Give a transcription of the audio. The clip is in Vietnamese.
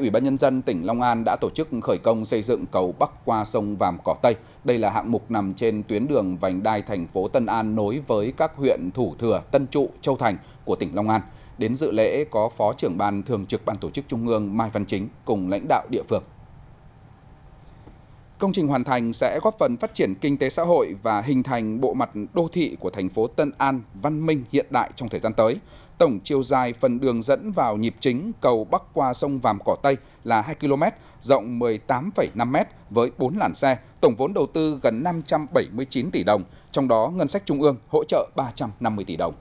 Ủy ban Nhân dân tỉnh Long An đã tổ chức khởi công xây dựng cầu bắc qua sông Vàm Cỏ Tây. Đây là hạng mục nằm trên tuyến đường vành đai thành phố Tân An nối với các huyện Thủ Thừa, Tân Trụ, Châu Thành của tỉnh Long An. Đến dự lễ có Phó trưởng ban thường trực Ban tổ chức Trung ương Mai Văn Chính cùng lãnh đạo địa phương. Công trình hoàn thành sẽ góp phần phát triển kinh tế xã hội và hình thành bộ mặt đô thị của thành phố Tân An văn minh hiện đại trong thời gian tới tổng chiều dài phần đường dẫn vào nhịp chính cầu bắc qua sông Vàm Cỏ Tây là 2 km, rộng 18,5 m với 4 làn xe, tổng vốn đầu tư gần 579 tỷ đồng, trong đó ngân sách trung ương hỗ trợ 350 tỷ đồng.